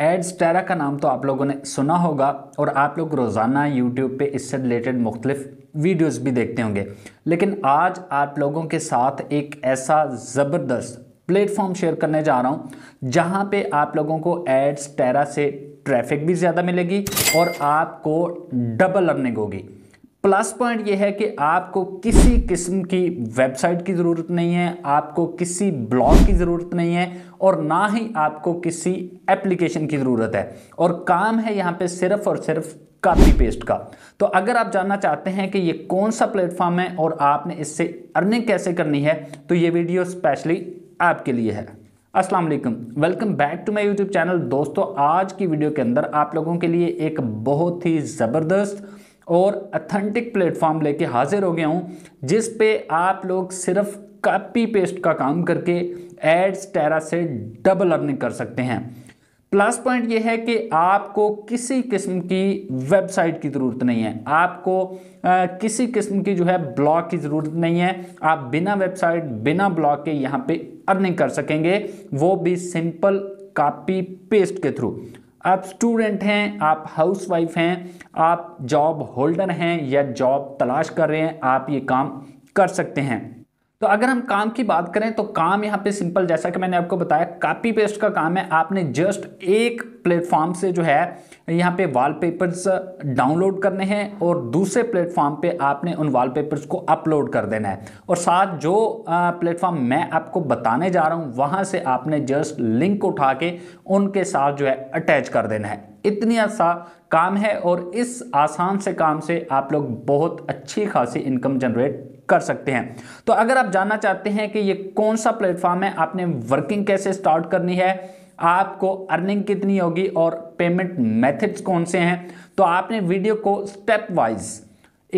Ads टेरा का नाम तो आप लोगों ने सुना होगा और आप लोग रोज़ाना यूट्यूब पे इससे रिलेटेड मुख्तलिफ़ वीडियोस भी देखते होंगे लेकिन आज आप लोगों के साथ एक ऐसा ज़बरदस्त प्लेटफॉर्म शेयर करने जा रहा हूँ जहाँ पे आप लोगों को एड्स टेरा से ट्रैफिक भी ज़्यादा मिलेगी और आपको डबल अर्निंग होगी प्लस पॉइंट ये है कि आपको किसी किस्म की वेबसाइट की ज़रूरत नहीं है आपको किसी ब्लॉग की ज़रूरत नहीं है और ना ही आपको किसी एप्लीकेशन की ज़रूरत है और काम है यहाँ पे सिर्फ और सिर्फ कापी पेस्ट का तो अगर आप जानना चाहते हैं कि ये कौन सा प्लेटफॉर्म है और आपने इससे अर्निंग कैसे करनी है तो ये वीडियो स्पेशली आपके लिए है असलम welcome back to my YouTube channel दोस्तों आज की वीडियो के अंदर आप लोगों के लिए एक बहुत ही ज़बरदस्त और अथेंटिक प्लेटफॉर्म लेके हाजिर हो गया हूँ जिस पे आप लोग सिर्फ कॉपी पेस्ट का काम करके एड्स टेरा से डबल अर्निंग कर सकते हैं प्लस पॉइंट ये है कि आपको किसी किस्म की वेबसाइट की ज़रूरत नहीं है आपको आ, किसी किस्म की जो है ब्लॉग की ज़रूरत नहीं है आप बिना वेबसाइट बिना ब्लॉग के यहाँ पे अर्निंग कर सकेंगे वो भी सिंपल कॉपी पेस्ट के थ्रू आप स्टूडेंट हैं आप हाउस वाइफ हैं आप जॉब होल्डर हैं या जॉब तलाश कर रहे हैं आप ये काम कर सकते हैं तो अगर हम काम की बात करें तो काम यहाँ पे सिंपल जैसा कि मैंने आपको बताया कापी पेस्ट का काम है आपने जस्ट एक प्लेटफॉर्म से जो है यहाँ पे वॉलपेपर्स डाउनलोड करने हैं और दूसरे प्लेटफॉर्म पे आपने उन वॉलपेपर्स को अपलोड कर देना है और साथ जो प्लेटफॉर्म मैं आपको बताने जा रहा हूँ वहाँ से आपने जस्ट लिंक उठा के उनके साथ जो है अटैच कर देना है इतनी आसान काम है और इस आसान से काम से आप लोग बहुत अच्छी खासी इनकम जनरेट कर सकते हैं तो अगर आप जानना चाहते हैं कि ये कौन सा प्लेटफॉर्म है आपने वर्किंग कैसे स्टार्ट करनी है आपको अर्निंग कितनी होगी और पेमेंट मेथड्स कौन से हैं तो आपने वीडियो को step wise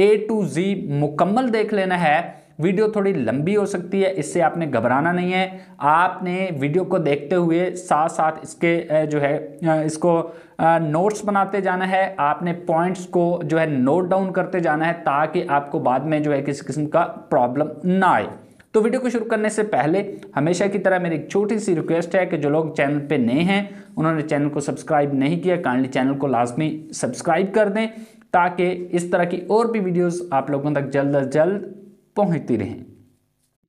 A to Z मुकम्मल देख लेना है वीडियो थोड़ी लंबी हो सकती है इससे आपने घबराना नहीं है आपने वीडियो को देखते हुए साथ साथ इसके जो है इसको नोट्स बनाते जाना है आपने पॉइंट्स को जो है नोट डाउन करते जाना है ताकि आपको बाद में जो है किसी किस्म का प्रॉब्लम ना आए तो वीडियो को शुरू करने से पहले हमेशा की तरह मेरी एक छोटी सी रिक्वेस्ट है कि जो लोग चैनल पे नए हैं उन्होंने चैनल को सब्सक्राइब नहीं किया काइंडली चैनल को लाजमी सब्सक्राइब कर दें ताकि इस तरह की और भी वीडियोस आप लोगों तक जल्द अज जल्द पहुंचती रहें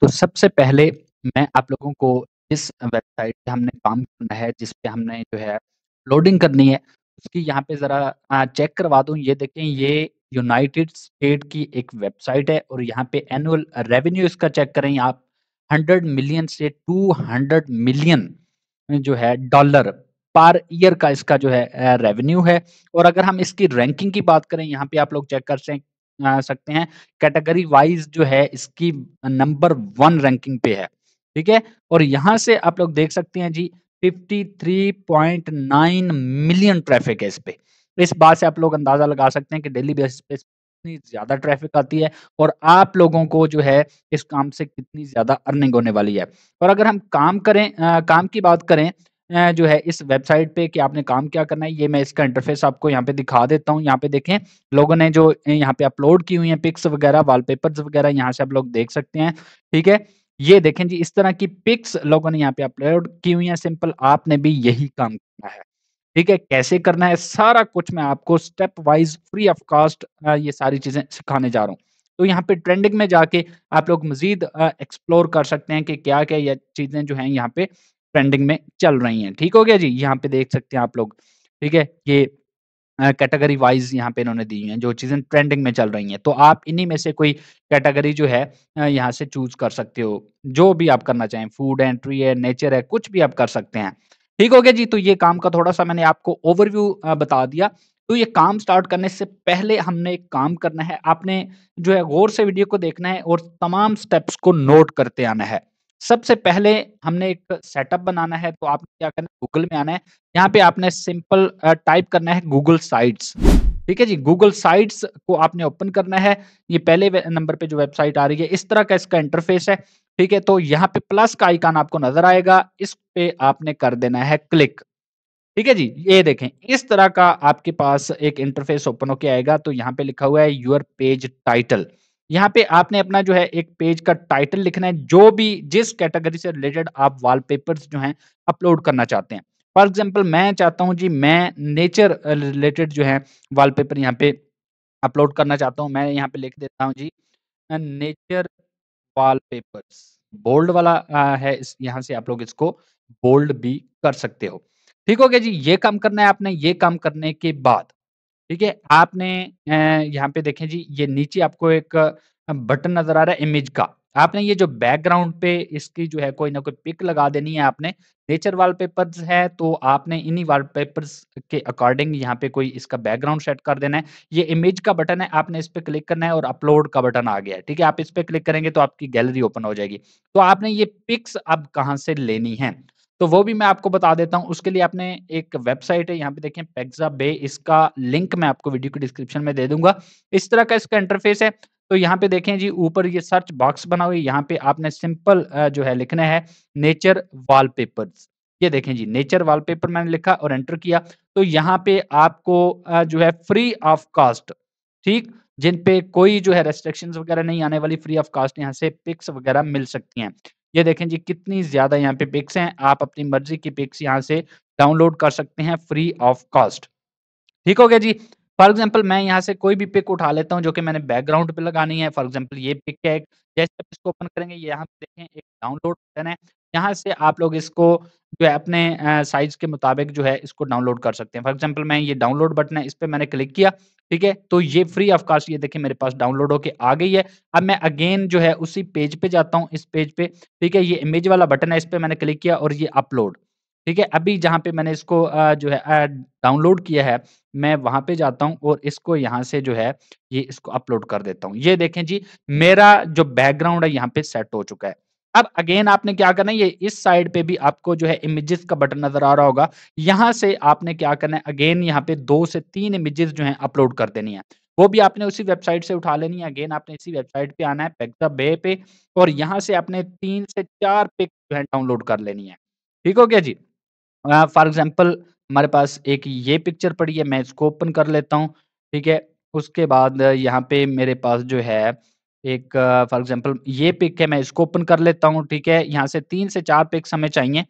तो सबसे पहले मैं आप लोगों को जिस वेबसाइट पे हमने काम करना है जिस पे हमने जो है लोडिंग करनी है उसकी यहाँ पे ज़रा चेक करवा दूँ ये देखें ये यूनाइटेड स्टेट की एक वेबसाइट है और यहाँ पे एनुअल रेवेन्यू इसका चेक करें आप 100 मिलियन से 200 मिलियन जो है डॉलर पर ईयर का इसका जो है रेवेन्यू है और अगर हम इसकी रैंकिंग की बात करें यहाँ पे आप लोग चेक कर सकते हैं कैटेगरी वाइज जो है इसकी नंबर वन रैंकिंग पे है, ठीक है? और यहाँ से आप लोग देख सकते हैं जी 53.9 मिलियन ट्रैफ़िक है इस पे इस बात से आप लोग अंदाज़ा लगा सकते हैं कि डेली बेसिस पे कितनी ज़्यादा ट्रैफ़िक आती है और आप लोगों को जो है इस काम से कितनी ज़्यादा अर्निंग होने वाली है। और अगर हम काम करें आ, काम की बात करें जो है इस वेबसाइट पे कि आपने काम क्या करना है ये मैं इसका इंटरफेस आपको यहाँ पे दिखा देता हूँ यहाँ पे देखें लोगों ने जो यहाँ पे अपलोड की हुई है पिक्स वगैरह वॉलपेपर्स वगैरह यहाँ से आप लोग देख सकते हैं ठीक है ये देखें जी इस तरह की पिक्स लोगों ने यहाँ पे अपलोड की हुई है सिंपल आपने भी यही काम करना है ठीक है कैसे करना है सारा कुछ मैं आपको step wise free of cost ये सारी चीजें सिखाने जा रहा हूँ तो यहाँ पे ट्रेंडिंग में जाके आप लोग मजीद एक्सप्लोर कर सकते हैं कि क्या क्या ये चीजें जो हैं यहाँ पे ट्रेंडिंग में चल रही हैं ठीक हो गया जी यहाँ पे देख सकते हैं आप लोग ठीक है ये कैटेगरी वाइज यहाँ पे इन्होंने दी हैं जो चीज़ें ट्रेंडिंग में चल रही हैं तो आप इन्हीं में से कोई कैटेगरी जो है यहाँ से चूज कर सकते हो जो भी आप करना चाहें फूड एंट्री है नेचर है कुछ भी आप कर सकते हैं ठीक हो गया जी तो ये काम का थोड़ा सा मैंने आपको ओवरव्यू बता दिया तो ये काम स्टार्ट करने से पहले हमने एक काम करना है आपने जो है गौर से वीडियो को देखना है और तमाम स्टेप्स को नोट करते आना है सबसे पहले हमने एक सेटअप बनाना है तो आपने क्या करना है गूगल में आना है यहाँ पे आपने सिंपल टाइप करना है गूगल साइट्स ठीक है जी गूगल साइट्स को आपने ओपन करना है ये पहले नंबर पे जो वेबसाइट आ रही है इस तरह का इसका इंटरफेस है ठीक है तो यहाँ पे प्लस का आइकान आपको नजर आएगा इस पे आपने कर देना है क्लिक ठीक है जी ये देखें इस तरह का आपके पास एक इंटरफेस ओपन होके आएगा तो यहाँ पे लिखा हुआ है योर पेज टाइटल यहाँ पे आपने अपना जो है एक पेज का टाइटल लिखना है जो भी जिस कैटेगरी से रिलेटेड आप वॉलपेपर्स जो हैं अपलोड करना चाहते हैं फॉर एग्जाम्पल मैं चाहता हूँ जी मैं नेचर रिलेटेड जो है वॉलपेपर यहाँ पे अपलोड करना चाहता हूँ मैं यहाँ पे लिख देता हूँ जी नेचर वाल बोल्ड वाला है इस यहाँ से आप लोग इसको बोल्ड भी कर सकते हो ठीक हो गया जी ये काम करना है आपने ये काम करने के बाद ठीक है आपने यहाँ पे देखें जी ये नीचे आपको एक बटन नज़र आ रहा है इमेज का। आपने ये जो बैकग्राउंड पे इसकी जो है कोई ना कोई पिक लगा देनी है आपने। नेचर पेपर है तो आपने इन्हीं वाल पेपर के अकॉर्डिंग यहाँ पे कोई इसका बैकग्राउंड सेट कर देना है। ये इमेज का बटन है आपने इस पे क्लिक करना है और अपलोड का बटन आ गया है। ठीक है, आप इस पर क्लिक करेंगे तो आपकी गैलरी ओपन हो जाएगी। तो आपने ये पिक्स अब कहाँ से लेनी है। तो वो भी मैं आपको बता देता हूँ उसके लिए आपने एक वेबसाइट है यहाँ पे देखें पेग्जा बे इसका लिंक मैं आपको वीडियो के डिस्क्रिप्शन में दे दूंगा इस तरह का इसका इंटरफेस है तो यहाँ पे देखें जी ऊपर ये सर्च बॉक्स बना हुई यहाँ पे आपने सिंपल जो है लिखना है नेचर वाल ये देखें जी नेचर वाल मैंने लिखा और एंटर किया तो यहाँ पे आपको जो है फ्री ऑफ कॉस्ट ठीक जिन पे कोई जो है रेस्ट्रिक्शंस वगैरह नहीं आने वाली फ्री ऑफ कॉस्ट यहाँ से पिक्स वगैरह मिल सकती हैं ये देखें जी कितनी ज़्यादा यहाँ पे पिक्स हैं आप अपनी मर्जी की पिक्स यहाँ से डाउनलोड कर सकते हैं फ्री ऑफ कॉस्ट ठीक हो गया जी फॉर एग्जाम्पल मैं यहाँ से कोई भी पिक उठा लेता हूँ जो कि मैंने बैकग्राउंड पे लगानी है फॉर एग्जाम्पल ये पिक है जैसे आप इसको ओपन करेंगे यहाँ पे देखें एक डाउनलोड बटन है यहाँ से आप लोग इसको जो है अपने साइज के मुताबिक जो है इसको डाउनलोड कर सकते हैं फॉर एग्जाम्पल मैं ये डाउनलोड बटन है इस पर मैंने क्लिक किया ठीक है तो ये फ्री ऑफ कॉस्ट ये देखिए मेरे पास डाउनलोड होके आ गई है अब मैं अगेन जो है उसी पेज पे जाता हूँ इस पेज पे ठीक है ये इमेज वाला बटन है इस पर मैंने क्लिक किया और ये अपलोड ठीक है अभी जहाँ पे मैंने इसको जो है डाउनलोड किया है मैं वहाँ पे जाता हूँ और इसको यहाँ से जो है ये इसको अपलोड कर देता हूँ ये देखें जी मेरा जो बैकग्राउंड है यहाँ पे सेट हो चुका है अब अगेन आपने क्या करना है ये इस साइड पे भी आपको जो है इमेजेस का बटन नजर आ रहा होगा यहाँ से आपने क्या करना है अगेन यहाँ पे दो से तीन इमेजेस जो है अपलोड कर देनी है वो भी आपने उसी वेबसाइट से उठा लेनी है अगेन आपने इसी वेबसाइट पे आना है पेक्सा बे पे और यहाँ से आपने तीन से चार पिक जो है डाउनलोड कर लेनी है ठीक हो गया जी फॉर एग्जाम्पल हमारे पास एक ये पिक्चर पड़ी है मैं इसको ओपन कर लेता हूँ ठीक है उसके बाद यहाँ पे मेरे पास जो है एक फॉर एग्जाम्पल ये पिक है मैं इसको ओपन कर लेता हूँ ठीक है यहाँ से तीन से चार पिक्स हमें चाहिए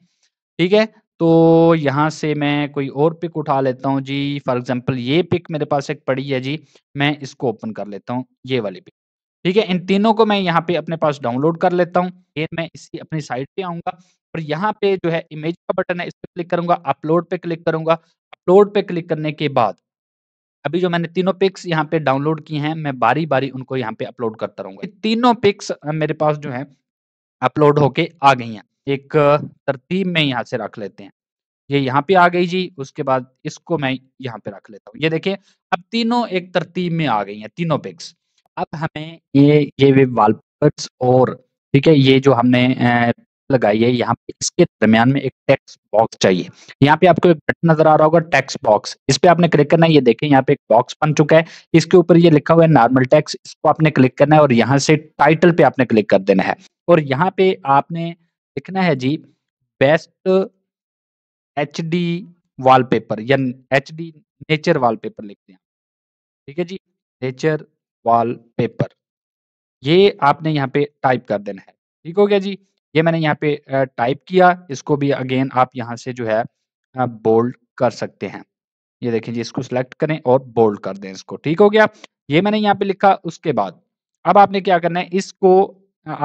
ठीक है तो यहाँ से मैं कोई और पिक उठा लेता हूँ जी फॉर एग्जाम्पल ये पिक मेरे पास एक पड़ी है जी मैं इसको ओपन कर लेता हूँ ये वाली पिक ठीक है इन तीनों को मैं यहाँ पे अपने पास डाउनलोड कर लेता हूँ ये मैं इसी अपनी साइट पे आऊंगा और यहाँ पे जो है इमेज का बटन है इस पर क्लिक करूंगा अपलोड पे क्लिक करूंगा अपलोड पे क्लिक करने के बाद अभी जो मैंने तीनों पिक्स यहाँ पे डाउनलोड की हैं मैं बारी बारी उनको यहाँ पे अपलोड करता रहूंगा तीनों पिक्स मेरे पास जो है अपलोड होके आ गई हैं एक तरतीब में यहाँ से रख लेते हैं ये यहाँ पे आ गई जी उसके बाद इसको मैं यहाँ पे रख लेता हूँ ये देखिए अब तीनों एक तरतीब में आ गई हैं तीनों पिक्स अब हमें ये ये वे वॉलपेपर्स और ठीक है ये जो हमने लगाइए यहाँ पे इसके दरमियान में एक टेक्स्ट बॉक्स चाहिए यहाँ पे आपको एक बटन नजर आ रहा होगा टेक्स्ट बॉक्स इस पे आपने क्लिक करना है ये देखें यहाँ पे एक बॉक्स बन चुका है इसके ऊपर ये लिखा हुआ है नॉर्मल टेक्स्ट इसको आपने क्लिक करना है और यहाँ से टाइटल पे आपने क्लिक कर देना है और यहाँ पे आपने लिखना है जी बेस्ट एच डी वॉलपेपर या एच डी नेचर वॉलपेपर लिखते हैं ठीक है जी नेचर वॉलपेपर ये आपने यहाँ पे टाइप कर देना है ठीक हो गया जी ये मैंने यहाँ पे टाइप किया इसको भी अगेन आप यहाँ से जो है बोल्ड कर सकते हैं ये देखें जी इसको सिलेक्ट करें और बोल्ड कर दें इसको ठीक हो गया ये मैंने यहाँ पे लिखा उसके बाद अब आपने क्या करना है इसको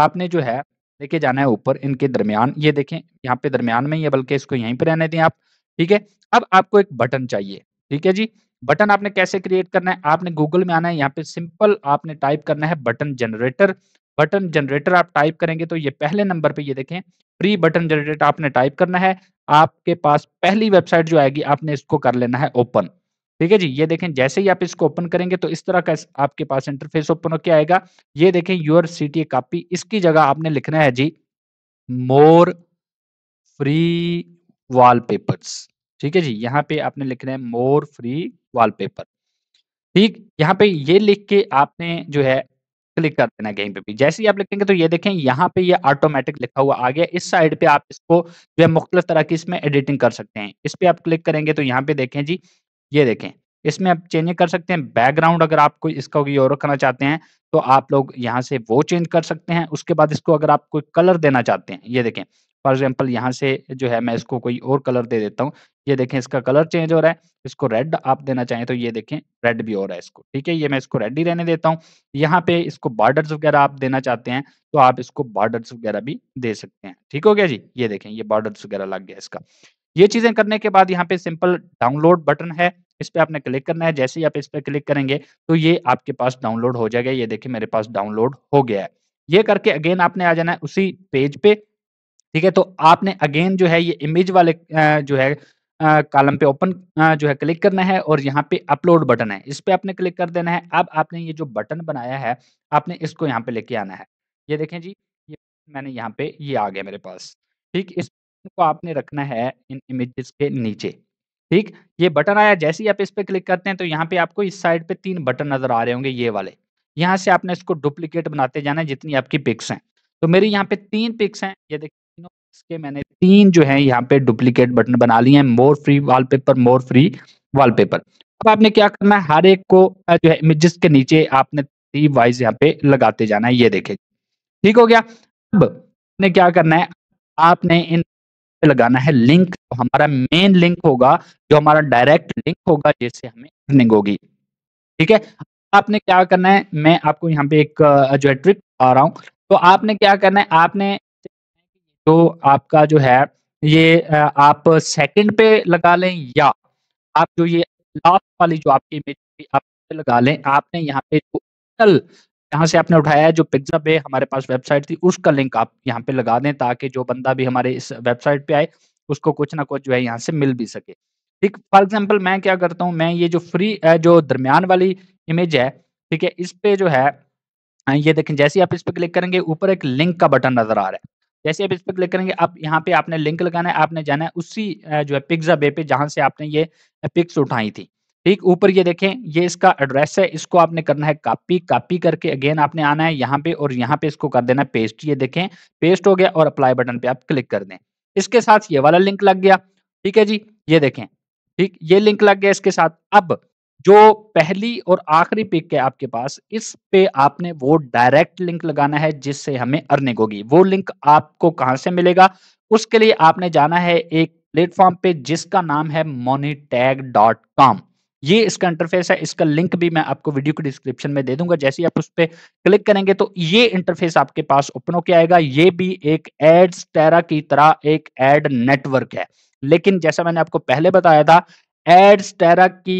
आपने जो है लेके जाना है ऊपर इनके दरमियान ये देखें यहाँ पे दरमियान में ही है बल्कि इसको यहीं पर रहने दें आप ठीक है अब आपको एक बटन चाहिए ठीक है जी बटन आपने कैसे क्रिएट करना है आपने गूगल में आना है यहाँ पे सिंपल आपने टाइप करना है बटन जनरेटर बटन जनरेटर आप टाइप करेंगे तो ये पहले नंबर पे ये देखें प्री बटन जनरेटर आपने टाइप करना है आपके पास पहली वेबसाइट जो आएगी आपने इसको कर लेना है ओपन ठीक है जी ये देखें जैसे ही आप इसको ओपन करेंगे तो इस तरह का आपके पास इंटरफेस ओपन होके आएगा ये देखें योर सीटी कॉपी इसकी जगह आपने लिखना है जी मोर फ्री वॉलपेपर्स ठीक है जी यहाँ पे आपने लिखना है मोर फ्री वॉलपेपर ठीक यहाँ पे ये लिख के आपने जो है क्लिक कर देना कहीं पे भी जैसे ही आप लिखेंगे तो ये देखें यहाँ पे ये ऑटोमेटिक लिखा हुआ आ गया इस साइड पे आप इसको जो है मुख्तलिफ तरह की इसमें एडिटिंग कर सकते हैं इस पर आप क्लिक करेंगे तो यहाँ पे देखें जी ये देखें इसमें आप चेंज कर सकते हैं बैकग्राउंड अगर आपको इसका कोई और रखना चाहते हैं तो आप लोग यहाँ से वो चेंज कर सकते हैं उसके बाद इसको अगर आप कोई कलर देना चाहते हैं ये देखें फॉर एग्जाम्पल यहाँ से जो है मैं इसको कोई और कलर दे देता हूँ ये देखें इसका कलर चेंज हो रहा है इसको रेड आप देना चाहें तो ये देखें रेड भी हो रहा है इसको ठीक है ये मैं इसको रेड ही रहने देता हूँ यहाँ पे इसको बॉर्डर्स वगैरह आप देना चाहते हैं तो आप इसको बॉर्डर्स वगैरह भी दे सकते हैं ठीक हो गया जी ये देखें ये बॉर्डर्स वगैरह लग गया इसका ये चीजें करने के बाद यहाँ पे सिंपल डाउनलोड बटन है इस पर आपने क्लिक करना है जैसे ही आप इस पर क्लिक करेंगे तो ये आपके पास डाउनलोड हो जाएगा ये देखिए मेरे पास डाउनलोड हो गया है ये करके अगेन आपने आ जाना है उसी पेज पे ठीक है तो आपने अगेन जो है ये इमेज वाले जो है कॉलम पे ओपन जो है क्लिक करना है और यहाँ पे अपलोड बटन है इस पे आपने क्लिक कर देना है अब आपने ये जो बटन बनाया है आपने इसको यहाँ पे लेके आना है ये देखें जी ये मैंने यहाँ पे ये आ गया मेरे पास ठीक इसको आपने रखना है इन इमेजेस के नीचे ठीक ये बटन आया जैसे ही आप इस पर क्लिक करते हैं तो यहाँ पे आपको इस साइड पे तीन बटन नजर आ रहे होंगे ये वाले यहाँ से आपने इसको डुप्लीकेट बनाते जाना है जितनी आपकी पिक्स हैं तो मेरी यहाँ पे तीन पिक्स हैं ये देखिए तीनों पिक्स के मैंने तीन जो है यहाँ पे डुप्लीकेट बटन बना लिए हैं more free wallpaper more free wallpaper अब आपने क्या करना है हर एक को जो है इमेजेस के नीचे आपने थ्री वाइज यहाँ पे लगाते जाना है ये देखे ठीक हो गया अब आपने क्या करना है आपने इन पे लगाना है लिंक तो हमारा मेन लिंक होगा जो हमारा डायरेक्ट लिंक होगा जिससे हमें अर्निंग होगी ठीक है आपने क्या करना है मैं आपको यहाँ पे एक जो है ट्रिक आ रहा हूँ तो आपने क्या करना है आपने जो तो आपका जो है ये आप सेकंड पे लगा लें या आप जो ये लास्ट वाली जो आपकी इमेज आप लगा लें आपने यहाँ पे जो यहाँ से आपने उठाया है जो पिज्जा पे हमारे पास वेबसाइट थी उसका लिंक आप यहाँ पे लगा दें ताकि जो बंदा भी हमारे इस वेबसाइट पे आए उसको कुछ ना कुछ जो है यहाँ से मिल भी सके ठीक फॉर एग्जाम्पल मैं क्या करता हूँ मैं ये जो फ्री जो दरमियान वाली इमेज है ठीक है इस पे जो है ये देखें जैसे आप इस पर क्लिक करेंगे ऊपर एक लिंक का बटन नजर आ रहा है जैसे आप इस पर क्लिक करेंगे आप यहाँ पे आपने लिंक लगाना है आपने जाना है उसी जो है पिक्जा बे पे जहाँ से आपने ये पिक्स उठाई थी ठीक ऊपर ये देखें ये इसका एड्रेस है इसको आपने करना है कॉपी कॉपी करके अगेन आपने आना है यहाँ पे और यहाँ पे इसको कर देना है पेस्ट ये देखें पेस्ट हो गया और अप्लाई बटन पे आप क्लिक कर दें इसके साथ ये वाला लिंक लग गया ठीक है जी ये देखें ठीक ये लिंक लग गया इसके साथ अब जो पहली और आखिरी पिक है आपके पास इस पे आपने वो डायरेक्ट लिंक लगाना है जिससे हमें अर्निंग होगी वो लिंक आपको कहाँ से मिलेगा उसके लिए आपने जाना है एक प्लेटफॉर्म पे जिसका नाम है मोनीटैग डॉट कॉम ये इसका इंटरफेस है इसका लिंक भी मैं आपको वीडियो के डिस्क्रिप्शन में दे दूंगा जैसे ही आप उस पर क्लिक करेंगे तो ये इंटरफेस आपके पास ओपन होकर आएगा ये भी एक एड्स टेरा की तरह एक एड नेटवर्क है लेकिन जैसा मैंने आपको पहले बताया था एड्स टेरा की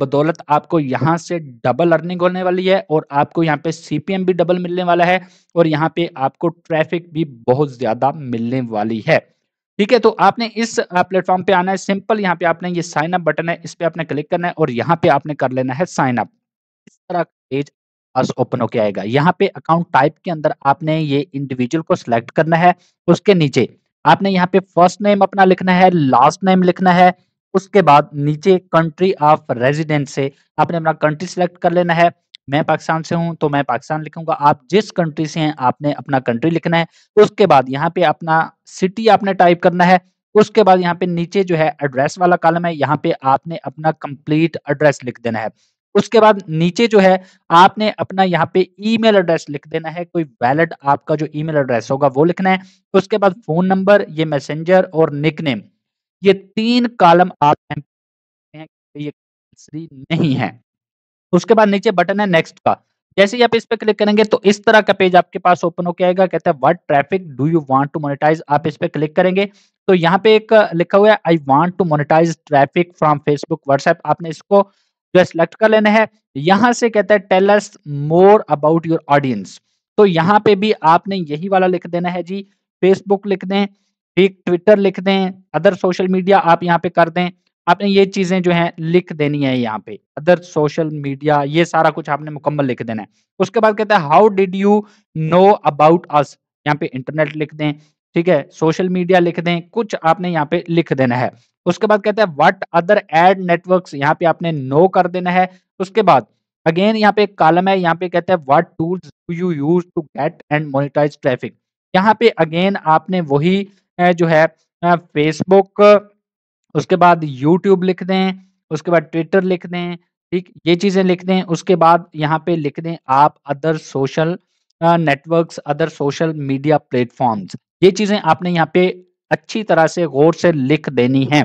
बदौलत आपको यहाँ से डबल अर्निंग होने वाली है और आपको यहाँ पे सीपीएम भी डबल मिलने वाला है और यहाँ पे आपको ट्रैफिक भी बहुत ज्यादा मिलने वाली है ठीक है तो आपने इस प्लेटफॉर्म पे आना है सिंपल यहाँ पे आपने ये साइन अप बटन है इस पे आपने क्लिक करना है और यहाँ पे आपने कर लेना है साइन अप इस तरह का पेज पास ओपन होके आएगा यहाँ पे अकाउंट टाइप के अंदर आपने ये इंडिविजुअल को सिलेक्ट करना है उसके नीचे आपने यहाँ पे फर्स्ट नेम अपना लिखना है लास्ट नेम लिखना है उसके बाद नीचे कंट्री ऑफ रेजिडेंट से आपने अपना कंट्री सिलेक्ट कर लेना है मैं पाकिस्तान से हूं तो मैं पाकिस्तान लिखूंगा आप जिस कंट्री से हैं आपने अपना कंट्री लिखना है उसके बाद यहाँ पे अपना सिटी आपने टाइप करना है उसके बाद यहाँ पे नीचे जो है एड्रेस वाला कॉलम है यहाँ पे आपने अपना कंप्लीट एड्रेस लिख देना है उसके बाद नीचे जो है आपने अपना यहाँ पे ईमेल एड्रेस लिख देना है कोई वैलिड आपका जो ईमेल एड्रेस होगा वो लिखना है उसके बाद फोन नंबर ये मैसेंजर और निकनेम ये तीन कॉलम आप ये नहीं है उसके बाद नीचे बटन है नेक्स्ट का जैसे ही आप इस पर क्लिक करेंगे तो इस तरह का पेज आपके पास ओपन होके आएगा कहता है what traffic do you want to monetize आप इस पर क्लिक करेंगे तो यहाँ पे एक लिखा हुआ है I want to monetize traffic from Facebook WhatsApp आपने इसको जो है सिलेक्ट कर लेना है यहाँ से कहता है tell more about your audience तो यहाँ पे भी आपने यही वाला लिख देना है जी फेसबुक लिख दें ठीक ट्विटर लिख दें अदर सोशल मीडिया आप यहाँ पे कर दें आपने ये चीजें जो है लिख देनी है यहाँ पे अदर सोशल मीडिया ये सारा कुछ आपने मुकम्मल लिख देना है उसके बाद कहता है how did you know about us यहाँ पे इंटरनेट लिख दें ठीक है सोशल मीडिया लिख दें कुछ आपने यहाँ पे लिख देना है उसके बाद कहता है व्हाट अदर एड नेटवर्क यहाँ पे आपने नो कर देना है उसके बाद अगेन यहाँ पे एक कालम है यहाँ पे कहता है what tools do you use to get and monetize traffic यहाँ पे अगेन आपने वही जो है फेसबुक उसके बाद यूट्यूब लिख दें उसके बाद ट्विटर लिख दें ठीक ये चीजें लिख दें उसके बाद यहाँ पे लिख दें आप other social networks other social media platforms ये चीजें आपने यहाँ पे अच्छी तरह से गौर से लिख देनी है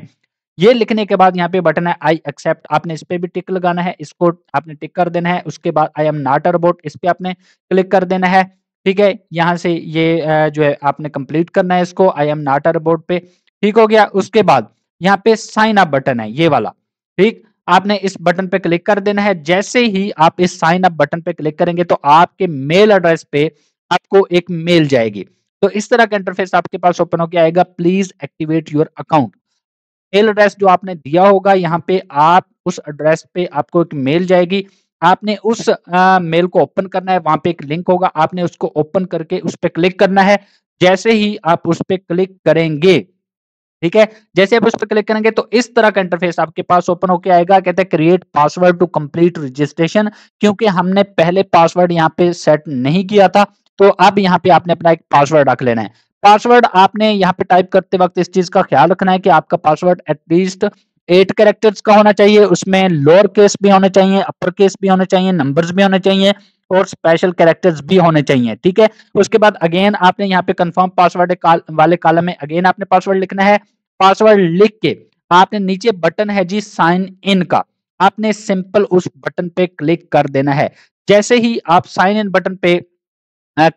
ये लिखने के बाद यहाँ पे बटन है आई एक्सेप्ट आपने इस पे भी टिक लगाना है इसको आपने टिक कर देना है उसके बाद I am not a robot इस पर आपने क्लिक कर देना है ठीक है यहाँ से ये जो है आपने कंप्लीट करना है इसको I am not a robot पे ठीक हो गया उसके बाद यहाँ पे साइन अप बटन है ये वाला ठीक आपने इस बटन पे क्लिक कर देना है जैसे ही आप इस साइन अप बटन पे क्लिक करेंगे तो आपके मेल एड्रेस पे आपको एक मेल जाएगी तो इस तरह का इंटरफेस आपके पास ओपन होकर आएगा please activate your account mail address जो आपने दिया होगा यहाँ पे आप उस एड्रेस पे आपको एक मेल जाएगी आपने उस आ, मेल को ओपन करना है वहां पे एक लिंक होगा आपने उसको ओपन करके उस पर क्लिक करना है जैसे ही आप उस पर क्लिक करेंगे ठीक है जैसे आप उस पर क्लिक करेंगे तो इस तरह का इंटरफेस आपके पास ओपन होके आएगा कहते हैं create password to complete registration क्योंकि हमने पहले पासवर्ड यहाँ पे सेट नहीं किया था तो अब यहाँ पे आपने अपना एक पासवर्ड रख लेना है पासवर्ड आपने यहाँ पे टाइप करते वक्त इस चीज का ख्याल रखना है कि आपका पासवर्ड एटलीस्ट एट कैरेक्टर्स का होना चाहिए उसमें लोअर केस भी होने चाहिए अपर केस भी होने चाहिए नंबर्स भी होने चाहिए और स्पेशल कैरेक्टर्स भी होने चाहिए ठीक है उसके बाद अगेन आपने यहाँ पे कंफर्म पासवर्ड वाले कालम में अगेन आपने पासवर्ड लिखना है पासवर्ड लिख के आपने नीचे बटन है जी साइन इन का आपने सिंपल उस बटन पे क्लिक कर देना है जैसे ही आप साइन इन बटन पे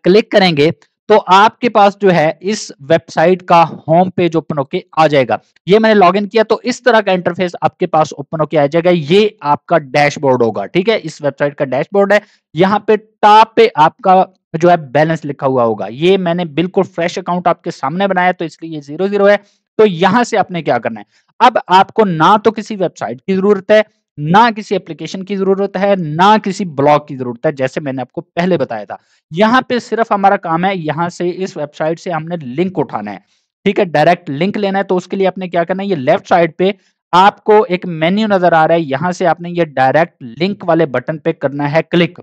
क्लिक करेंगे तो आपके पास जो है इस वेबसाइट का होम पेज ओपन होके आ जाएगा ये मैंने इन किया तो इस तरह का इंटरफेस आपके पास ओपन होके आ जाएगा ये आपका डैशबोर्ड होगा ठीक है इस वेबसाइट का डैशबोर्ड है यहाँ पे टॉप पे आपका जो है बैलेंस लिखा हुआ होगा ये मैंने बिल्कुल फ्रेश अकाउंट आपके सामने बनाया तो इसलिए ये जीरो जीरो है तो यहां से आपने क्या करना है अब आपको ना तो किसी वेबसाइट की जरूरत है ना किसी एप्लीकेशन की जरूरत है ना किसी ब्लॉग की जरूरत है जैसे मैंने आपको पहले बताया था यहाँ पे सिर्फ हमारा काम है यहाँ से इस वेबसाइट से हमने लिंक उठाना है ठीक है डायरेक्ट लिंक लेना है तो उसके लिए आपने क्या करना है ये लेफ्ट साइड पे आपको एक मेन्यू नजर आ रहा है यहां से आपने ये डायरेक्ट लिंक वाले बटन पे करना है क्लिक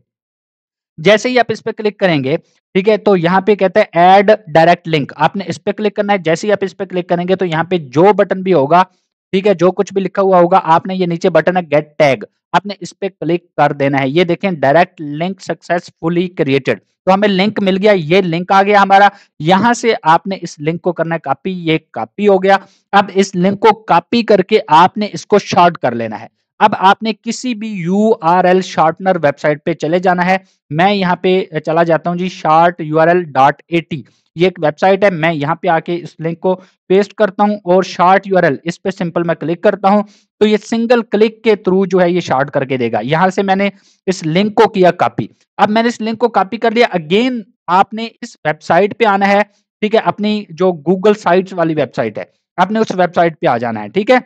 जैसे ही आप इस पर क्लिक करेंगे ठीक है तो यहाँ पे कहते हैं ऐड डायरेक्ट लिंक आपने इस पे क्लिक करना है जैसे ही आप इस पर क्लिक करेंगे तो यहाँ पे जो बटन भी होगा ठीक है जो कुछ भी लिखा हुआ होगा आपने ये नीचे बटन है गेट टैग आपने इस पे क्लिक कर देना है ये देखें डायरेक्ट लिंक सक्सेसफुली क्रिएटेड तो हमें लिंक मिल गया ये लिंक आ गया हमारा यहां से आपने इस लिंक को करना है कॉपी ये कॉपी हो गया अब इस लिंक को कॉपी करके आपने इसको शॉर्ट कर लेना है अब आपने किसी भी U R L shortener website पे चले जाना है मैं यहाँ पे चला जाता हूँ जी short U R L dot A T ये एक वेबसाइट है मैं यहाँ पे आके इस लिंक को पेस्ट करता हूँ और शार्ट यू इस पे सिंपल मैं क्लिक करता हूँ तो ये सिंगल क्लिक के थ्रू जो है ये शार्ट करके देगा यहाँ से मैंने इस लिंक को किया कॉपी अब मैंने इस लिंक को कॉपी कर लिया अगेन आपने इस वेबसाइट पे आना है ठीक है अपनी जो गूगल साइट्स वाली वेबसाइट है आपने उस वेबसाइट पे आ जाना है ठीक है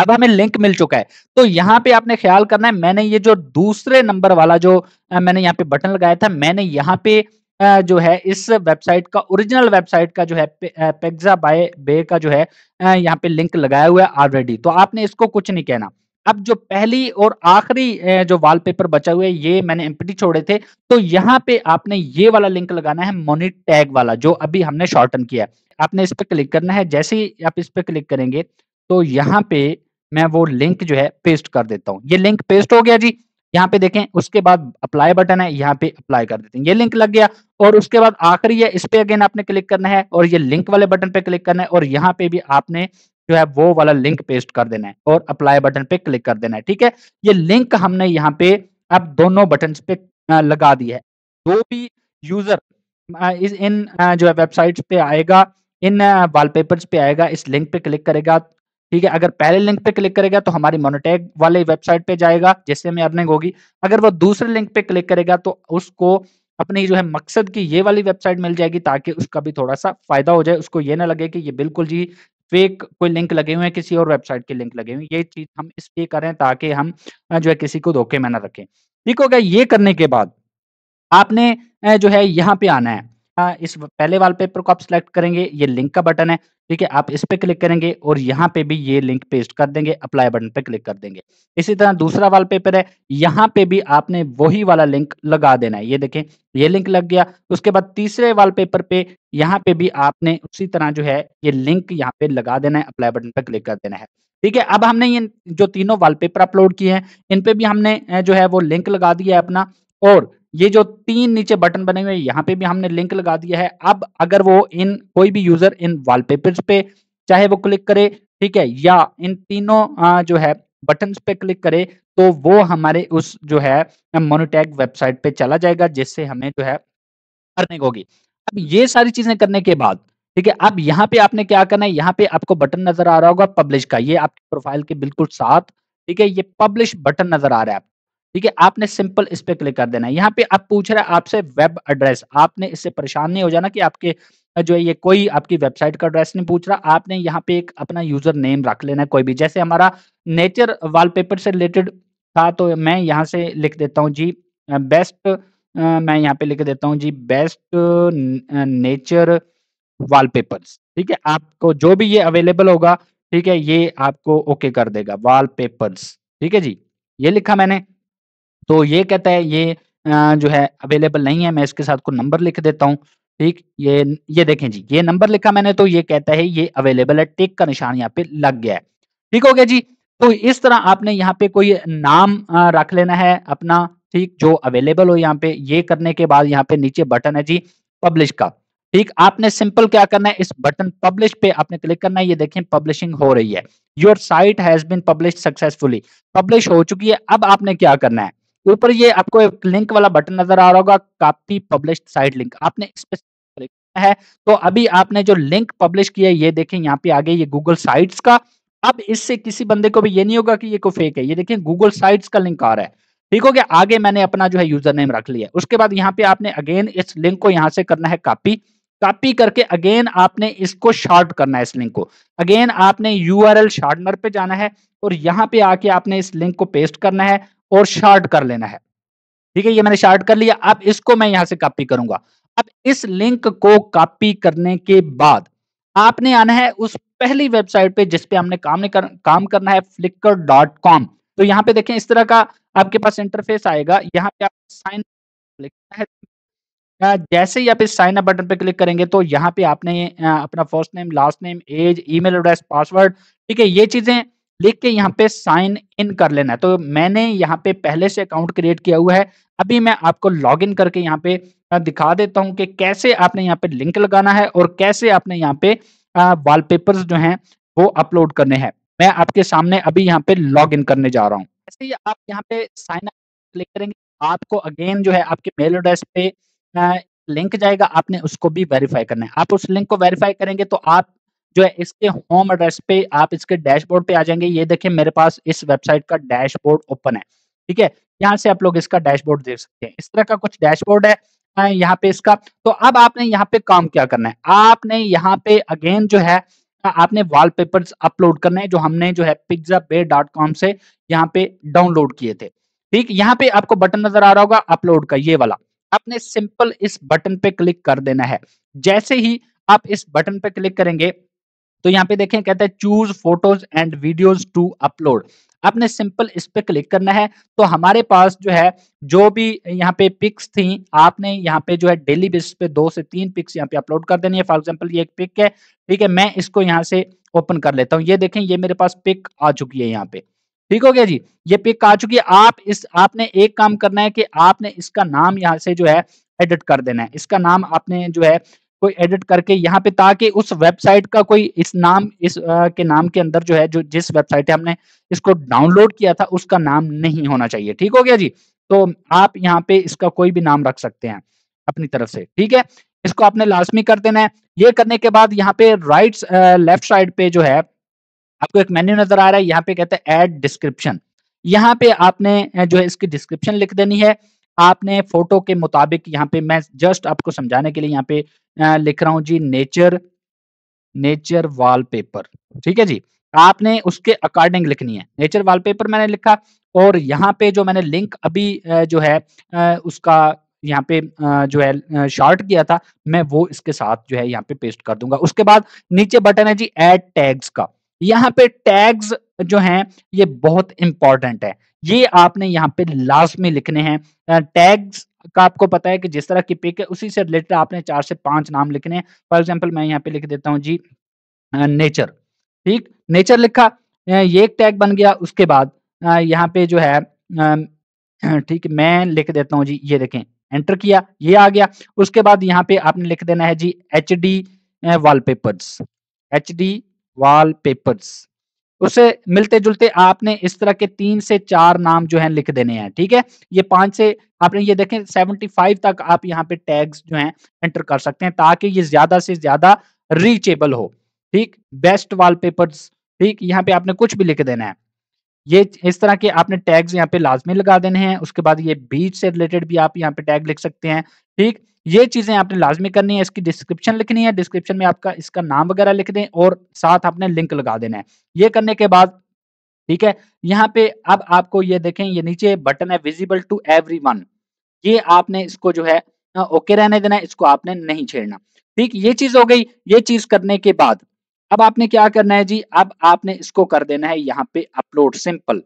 अब हमें लिंक मिल चुका है तो यहाँ पे आपने ख्याल करना है मैंने ये जो दूसरे नंबर वाला जो मैंने यहाँ पे बटन लगाया था मैंने यहाँ पे जो है इस वेबसाइट का ओरिजिनल वेबसाइट का जो है पेग्जा बाय बे का जो है यहाँ पे लिंक लगाया हुआ है ऑलरेडी तो आपने इसको कुछ नहीं कहना अब जो पहली और आखिरी जो वॉलपेपर बचा हुआ है ये मैंने एमपीटी छोड़े थे तो यहाँ पे आपने ये वाला लिंक लगाना है मोनी टैग वाला जो अभी हमने शॉर्टन किया है आपने इस पर क्लिक करना है जैसे ही आप इस पर क्लिक करेंगे तो यहाँ पे मैं वो लिंक जो है पेस्ट कर देता हूँ ये लिंक पेस्ट हो गया जी यहाँ पे देखें उसके बाद अप्लाई बटन है यहाँ पे अप्लाई कर देते हैं ये लिंक लग गया और उसके बाद आखिरी है इस पे अगेन आपने क्लिक करना है और ये लिंक वाले बटन पे क्लिक करना है और यहाँ पे भी आपने जो है वो वाला लिंक पेस्ट कर देना है और अप्लाई बटन पे क्लिक कर देना है ठीक है ये लिंक हमने यहाँ पे अब दोनों बटन पे लगा दी है जो भी यूजर इन जो है वेबसाइट पे आएगा इन वॉलपेपर्स पे आएगा इस लिंक पे क्लिक करेगा ठीक है अगर पहले लिंक पे क्लिक करेगा तो हमारी मोनोटेक वाले वेबसाइट पे जाएगा जिससे हमें अर्निंग होगी अगर वो दूसरे लिंक पे क्लिक करेगा तो उसको अपनी जो है मकसद की ये वाली वेबसाइट मिल जाएगी ताकि उसका भी थोड़ा सा फायदा हो जाए उसको ये ना लगे कि ये बिल्कुल जी फेक कोई लिंक लगे हुए हैं किसी और वेबसाइट के लिंक लगे हुए हैं ये चीज हम इसलिए करें ताकि हम जो है किसी को धोखे में ना रखें ठीक हो गया ये करने के बाद आपने जो है यहाँ पे आना है हाँ इस पहले वाल पेपर को आप सिलेक्ट करेंगे ये लिंक का बटन है ठीक है आप इस पर क्लिक करेंगे और यहाँ पे भी ये लिंक पेस्ट कर देंगे अप्लाई बटन पे क्लिक कर देंगे इसी तरह दूसरा वाल पेपर है यहाँ पे भी आपने वही वाला लिंक लगा देना है ये देखें ये लिंक लग गया उसके बाद तीसरे वाल पेपर पे यहाँ पे भी आपने उसी तरह जो है ये लिंक यहाँ पे लगा देना है अप्लाई बटन पर क्लिक कर देना है ठीक है अब हमने ये जो तीनों वाल अपलोड किए हैं इन पे भी हमने जो है वो लिंक लगा दिया है अपना और ये जो तीन नीचे बटन बने हुए हैं यहाँ पे भी हमने लिंक लगा दिया है अब अगर वो इन कोई भी यूजर इन वॉलपेपर्स पे चाहे वो क्लिक करे ठीक है या इन तीनों जो है बटन पे क्लिक करे तो वो हमारे उस जो है मोनोटैग वेबसाइट पे चला जाएगा जिससे हमें जो है अर्निंग होगी अब ये सारी चीजें करने के बाद ठीक है अब यहाँ पे आपने क्या करना है यहाँ पे आपको बटन नजर आ रहा होगा पब्लिश का ये आपकी प्रोफाइल के बिल्कुल साथ ठीक है ये पब्लिश बटन नजर आ रहा है ठीक है आपने सिंपल इस पे क्लिक कर देना है यहाँ पे आप पूछ रहा है आपसे वेब एड्रेस आपने इससे परेशान नहीं हो जाना कि आपके जो है ये कोई आपकी वेबसाइट का एड्रेस नहीं पूछ रहा आपने यहाँ पे एक अपना यूजर नेम रख लेना है कोई भी जैसे हमारा नेचर वॉलपेपर से रिलेटेड था तो मैं यहाँ से लिख देता हूँ जी बेस्ट मैं यहाँ पे लिख देता हूँ जी बेस्ट नेचर वॉलपेपर्स ठीक है आपको जो भी ये अवेलेबल होगा ठीक है ये आपको ओके कर देगा वॉलपेपर्स ठीक है जी ये लिखा मैंने तो ये कहता है ये जो है अवेलेबल नहीं है मैं इसके साथ को नंबर लिख देता हूँ ठीक ये ये देखें जी ये नंबर लिखा मैंने तो ये कहता है ये अवेलेबल है टिक का निशान यहाँ पे लग गया है ठीक हो गया जी तो इस तरह आपने यहाँ पे कोई नाम रख लेना है अपना ठीक जो अवेलेबल हो यहाँ पे ये करने के बाद यहाँ पे नीचे बटन है जी पब्लिश का ठीक आपने सिंपल क्या करना है इस बटन पब्लिश पे आपने क्लिक करना है ये देखें पब्लिशिंग हो रही है your site has been publish successfully publish हो चुकी है अब आपने क्या करना है ऊपर ये आपको एक लिंक वाला बटन नजर आ रहा होगा कापी पब्लिश साइट लिंक आपने इस पे है तो अभी आपने जो लिंक पब्लिश किया है ये देखें यहाँ पे आगे ये गूगल साइट्स का अब इससे किसी बंदे को भी ये नहीं होगा कि ये कोई फेक है ये देखें गूगल साइट्स का लिंक आ रहा है ठीक हो गया आगे मैंने अपना जो है यूजर नेम रख लिया उसके बाद यहाँ पे आपने अगेन इस लिंक को यहाँ से करना है कॉपी कॉपी करके अगेन आपने इसको शॉर्ट करना है इस लिंक को अगेन आपने यू आर एल शार्टनर पे जाना है और यहाँ पे आके आपने इस लिंक को पेस्ट करना है और शार्ट कर लेना है ठीक है ये मैंने शार्ट कर लिया अब इसको मैं यहां से कॉपी करूंगा अब इस लिंक को कॉपी करने के बाद आपने आना है उस पहली वेबसाइट पे जिसपे हमने काम कर, काम करना है फ्लिकर डॉट कॉम तो यहाँ पे देखें इस तरह का आपके पास इंटरफेस आएगा यहाँ पे आप साइन लिखना है जैसे ही आप इस साइन अप बटन पे क्लिक करेंगे तो यहाँ पे आपने अपना first name last name as email address password ठीक है ये चीजें लिख के यहाँ पे साइन इन कर लेना है तो मैंने यहाँ पे पहले से अकाउंट क्रिएट किया हुआ है अभी मैं आपको लॉग इन करके यहाँ पे दिखा देता हूँ कि कैसे आपने यहाँ पे लिंक लगाना है और कैसे आपने यहाँ पे वाल जो है वो अपलोड करने हैं मैं आपके सामने अभी यहाँ पे लॉग इन करने जा रहा हूँ ऐसे ही आप यहाँ पे साइन अप क्लिक करेंगे आपको अगेन जो है आपके मेल एड्रेस पे लिंक जाएगा आपने उसको भी वेरीफाई करना है आप उस लिंक को वेरीफाई करेंगे तो आप जो है इसके होम एड्रेस पे आप इसके डैशबोर्ड पे आ जाएंगे ये देखिए मेरे पास इस वेबसाइट का डैशबोर्ड ओपन है ठीक है यहाँ से आप लोग इसका डैशबोर्ड देख सकते हैं इस तरह का कुछ डैशबोर्ड है यहाँ पे इसका तो अब आपने यहाँ पे काम क्या करना है आपने यहाँ पे अगेन जो है आपने वॉलपेपर्स अपलोड करने हैं जो हमने जो है पिज्जा डॉट कॉम से यहाँ पे डाउनलोड किए थे ठीक यहाँ पे आपको बटन नजर आ रहा होगा अपलोड का ये वाला आपने सिंपल इस बटन पे क्लिक कर देना है जैसे ही आप इस बटन पे क्लिक करेंगे तो यहाँ पे देखें कहते हैं choose photos and videos to upload आपने सिंपल इस पे क्लिक करना है तो हमारे पास जो है जो भी यहाँ पे पिक्स थी आपने यहाँ पे जो है डेली बेसिस पे दो से तीन पिक्स यहाँ पे अपलोड कर देनी है फॉर एग्जांपल ये एक पिक है ठीक है मैं इसको यहाँ से ओपन कर लेता हूँ ये देखें ये मेरे पास पिक आ चुकी है यहाँ पे ठीक हो गया जी ये पिक आ चुकी है आप इस आपने एक काम करना है कि आपने इसका नाम यहाँ से जो है एडिट कर देना है इसका नाम आपने जो है को एडिट करके यहाँ पे ताकि उस वेबसाइट का कोई इस नाम इस आ, के नाम के अंदर जो है जो जिस वेबसाइट है हमने इसको डाउनलोड किया था उसका नाम नहीं होना चाहिए ठीक हो गया जी तो आप यहाँ पे इसका कोई भी नाम रख सकते हैं अपनी तरफ से ठीक है इसको आपने लाजमी कर देना है ये करने के बाद यहाँ पे राइट लेफ्ट साइड पे जो है आपको एक मेन्यू नजर आ रहा है यहाँ पे कहते हैं एड डिस्क्रिप्शन यहाँ पे आपने जो है इसकी डिस्क्रिप्शन लिख देनी है आपने फोटो के मुताबिक यहाँ पे मैं जस्ट आपको समझाने के लिए यहाँ पे लिख रहा हूँ जी नेचर नेचर वॉलपेपर ठीक है जी आपने उसके अकॉर्डिंग लिखनी है नेचर वॉलपेपर मैंने लिखा और यहाँ पे जो मैंने लिंक अभी जो है उसका यहाँ पे जो है शॉर्ट किया था मैं वो इसके साथ जो है यहाँ पे पेस्ट कर दूंगा उसके बाद नीचे बटन है जी एड टैग्स का यहाँ पे टैग्स जो हैं ये बहुत इंपॉर्टेंट है ये आपने यहाँ पे लास्ट में लिखने हैं टैग्स का आपको पता है कि जिस तरह की पिक है उसी से रिलेटेड आपने चार से पांच नाम लिखने हैं फॉर एग्जाम्पल मैं यहाँ पे लिख देता हूँ जी नेचर ठीक नेचर लिखा ये एक टैग बन गया उसके बाद यहाँ पे जो है ठीक मैं लिख देता हूँ जी ये देखें एंटर किया ये आ गया उसके बाद यहाँ पे आपने लिख देना है जी H D wallpapers H D wallpapers उससे मिलते जुलते आपने इस तरह के तीन से चार नाम जो है लिख देने हैं ठीक है ये पांच से आपने ये देखें 75 तक आप यहाँ पे टैग्स जो हैं एंटर कर सकते हैं ताकि ये ज्यादा से ज्यादा रीचेबल हो ठीक बेस्ट वाल ठीक यहाँ पे आपने कुछ भी लिख देना है ये इस तरह के आपने टैग्स यहाँ पे लाजमी लगा देने हैं उसके बाद ये बीच से रिलेटेड भी आप यहाँ पे टैग लिख सकते हैं ठीक ये चीजें आपने लाजमी करनी है इसकी डिस्क्रिप्शन लिखनी है डिस्क्रिप्शन में आपका इसका नाम वगैरह लिख दें और साथ आपने लिंक लगा देना है ये करने के बाद ठीक है यहाँ पे अब आपको ये देखें ये नीचे बटन है विजिबल टू एवरी ये आपने इसको जो है ओके रहने देना है इसको आपने नहीं छेड़ना ठीक ये चीज हो गई ये चीज करने के बाद अब आपने क्या करना है जी अब आपने इसको कर देना है यहाँ पे अपलोड सिंपल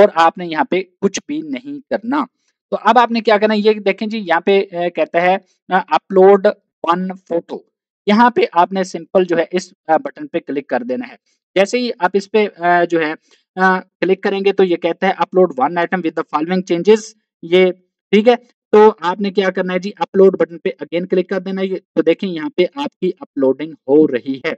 और आपने यहाँ पे कुछ भी नहीं करना तो अब आपने क्या करना है ये देखें जी यहाँ पे कहता है अपलोड वन फोटो यहाँ पे आपने सिंपल जो है इस बटन पे क्लिक कर देना है जैसे ही आप इस पे जो है क्लिक करेंगे तो ये कहता है upload one item with the following changes ये ठीक है तो आपने क्या करना है जी अपलोड बटन पे अगेन क्लिक कर देना है तो देखें यहाँ पे आपकी अपलोडिंग हो रही है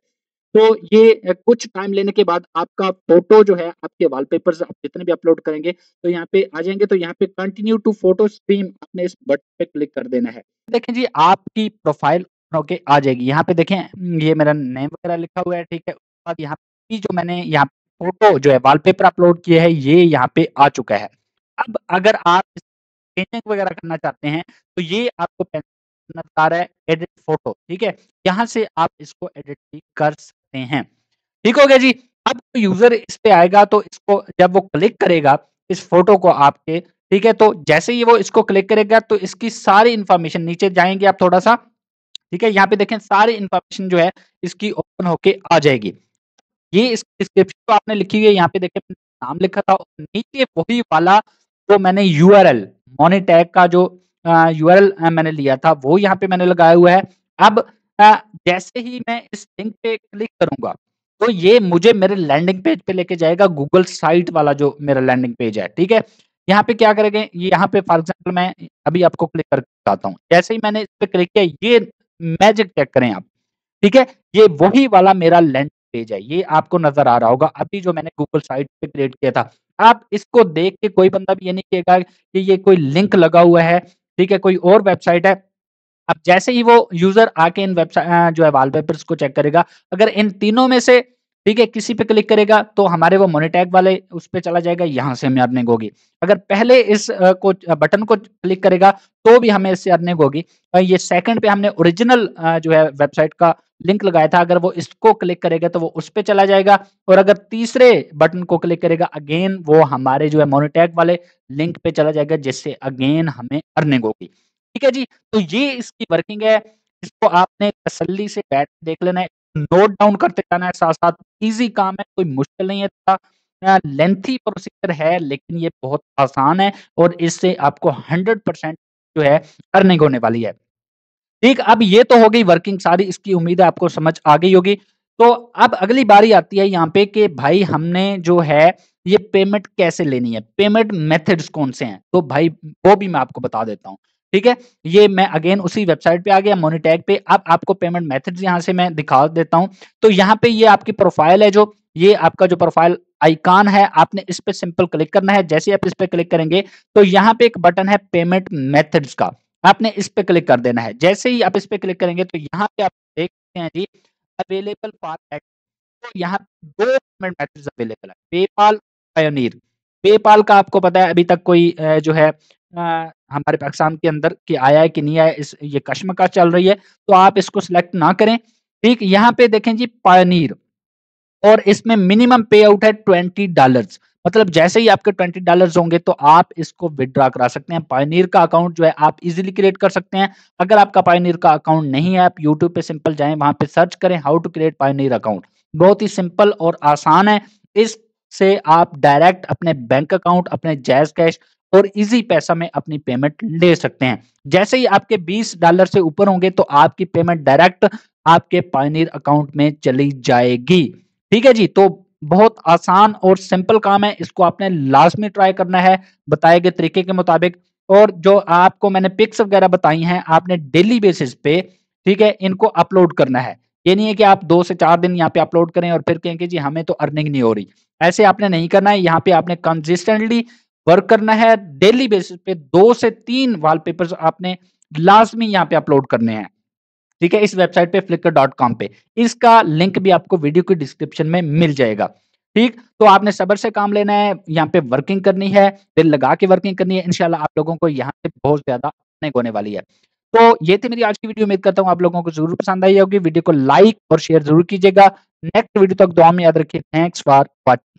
तो ये कुछ टाइम लेने के बाद आपका फोटो जो है आपके वॉलपेपर्स आप जितने भी अपलोड करेंगे तो यहाँ पे आ जाएंगे तो यहाँ पे कंटिन्यू टू फोटो स्ट्रीम आपने इस बटन पे क्लिक कर देना है देखें जी आपकी प्रोफाइल ओके आ जाएगी यहाँ पे देखें ये मेरा नेम वगैरह लिखा हुआ है ठीक है उसके बाद यहाँ पे जो मैंने यहाँ फोटो जो है वाल अपलोड किया है ये यहाँ पे आ चुका है अब अगर आप चेंजिंग वगैरह करना चाहते हैं तो ये आपको आ रहा है एडिट फोटो ठीक है यहाँ से आप इसको एडिट भी कर सकते हैं ठीक हो गया जी अब तो यूजर इस पे आएगा तो इसको जब वो क्लिक करेगा इस फोटो को आपके ठीक है तो जैसे ही वो इसको क्लिक करेगा तो इसकी सारी इंफॉर्मेशन नीचे जाएंगे आप थोड़ा सा ठीक है यहाँ पे देखें सारी इंफॉर्मेशन जो है इसकी ओपन होके आ जाएगी ये इस डिस्क्रिप्शन जो तो आपने लिखी हुई है यहाँ पे देखें नाम लिखा था नीचे वही वाला जो मैंने यू आर एल मोनिटैग का जो यू आर एल मैंने लिया था वो यहाँ पे मैंने लगाया हुआ है अब जैसे ही मैं इस लिंक पे क्लिक करूंगा तो ये मुझे मेरे लैंडिंग पेज पे लेके जाएगा गूगल साइट वाला जो मेरा लैंडिंग पेज है ठीक है यहाँ पे क्या करेंगे यहाँ पे फॉर एग्जाम्पल मैं अभी आपको क्लिक करके बताता हूँ जैसे ही मैंने इस पर क्लिक किया ये मैजिक चेक करें आप ठीक है ये वही वाला मेरा लैंडिंग पेज है ये आपको नजर आ रहा होगा अभी जो मैंने गूगल साइट पे क्रिएट किया था आप इसको देख के कोई बंदा भी ये नहीं कहेगा कि ये कोई लिंक लगा हुआ है ठीक है कोई और वेबसाइट है अब जैसे ही वो यूजर आके इन वेबसाइट जो है वॉलपेपर्स को चेक करेगा अगर इन तीनों में से ठीक है किसी पे क्लिक करेगा तो हमारे वो मोनिटैग वाले उस पर चला जाएगा यहाँ से हमें अर्निंग होगी अगर पहले इस को बटन को क्लिक करेगा तो भी हमें इससे अर्निंग होगी ये सेकंड पे हमने ओरिजिनल जो है वेबसाइट का लिंक लगाया था अगर वो इसको क्लिक करेगा तो वो उस पर चला जाएगा और अगर तीसरे बटन को क्लिक करेगा अगेन वो हमारे जो है मोनिटैग वाले लिंक पे चला जाएगा जिससे अगेन हमें अर्निंग होगी ठीक है जी तो ये इसकी वर्किंग है इसको आपने तसल्ली से बैठ देख लेना है नोट डाउन करते जाना है साथ साथ इजी काम है कोई मुश्किल नहीं है था लेंथी प्रोसीजर है लेकिन ये बहुत आसान है और इससे आपको हंड्रेड परसेंट जो है अर्निंग होने वाली है ठीक अब ये तो हो गई वर्किंग सारी इसकी उम्मीद है आपको समझ आ गई होगी तो अब अगली बारी आती है यहाँ पे कि भाई हमने जो है ये पेमेंट कैसे लेनी है पेमेंट मेथड्स कौन से हैं तो भाई वो भी मैं आपको बता देता हूँ ठीक है ये मैं अगेन उसी वेबसाइट पे आ गया मोनीटैग पे अब आपको पेमेंट मेथड्स यहाँ से मैं दिखा देता हूँ तो यहाँ पे ये आपकी प्रोफाइल है जो ये आपका जो प्रोफाइल आइकॉन है आपने इस पे सिंपल क्लिक करना है जैसे आप इस पे क्लिक करेंगे तो यहाँ पे एक बटन है पेमेंट मेथड्स का आपने इस पे क्लिक कर देना है जैसे ही आप इस पे क्लिक करेंगे तो यहाँ पे आप देख सकते हैं जी अवेलेबल फॉर तो यहाँ दो पेमेंट मेथड्स अवेलेबल है पेपाल पायोनियर पेपाल का आपको पता है अभी तक कोई जो है हमारे पाकिस्तान के अंदर कि आया है कि नहीं आया इस ये का चल रही है तो आप इसको सिलेक्ट ना करें ठीक यहाँ पे देखें जी पानीर और इसमें मिनिमम पे आउट है ट्वेंटी डॉलर मतलब जैसे ही आपके ट्वेंटी डॉलर होंगे तो आप इसको विदड्रॉ करा सकते हैं पायनियर का अकाउंट जो है आप इजीली क्रिएट कर सकते हैं अगर आपका पायनियर का अकाउंट नहीं है आप यूट्यूब पे सिंपल जाएं वहां पे सर्च करें how to create Payoneer account बहुत ही सिंपल और आसान है इससे आप डायरेक्ट अपने बैंक अकाउंट अपने जैज कैश और इजी पैसा में अपनी पेमेंट ले सकते हैं जैसे ही आपके 20 डॉलर से ऊपर होंगे तो आपकी पेमेंट डायरेक्ट आपके पायनियर अकाउंट में चली जाएगी ठीक है जी तो बहुत आसान और सिंपल काम है इसको आपने लास्ट में ट्राई करना है बताए गए तरीके के मुताबिक और जो आपको मैंने पिक्स वगैरह बताई हैं आपने डेली बेसिस पे ठीक है इनको अपलोड करना है ये नहीं है कि आप दो से चार दिन यहाँ पे अपलोड करें और फिर कहें कि जी हमें तो अर्निंग नहीं हो रही ऐसे आपने नहीं करना है यहाँ पे आपने कंसिस्टेंटली वर्क करना है डेली बेसिस पे दो से तीन वॉलपेपर्स आपने लाजमी यहाँ पे अपलोड करने हैं ठीक है इस वेबसाइट पे flickr.com पे इसका लिंक भी आपको वीडियो के डिस्क्रिप्शन में मिल जाएगा ठीक तो आपने सबर से काम लेना है यहाँ पे वर्किंग करनी है दिल लगा के वर्किंग करनी है इनशाला आप लोगों को यहाँ से बहुत ज्यादा होने वाली है तो ये थी मेरी आज की वीडियो उम्मीद करता हूँ आप लोगों को जरूर पसंद आई होगी वीडियो को लाइक और शेयर जरूर कीजिएगा नेक्स्ट वीडियो तक दुआ में याद रखिए थैंक्स फॉर वॉचिंग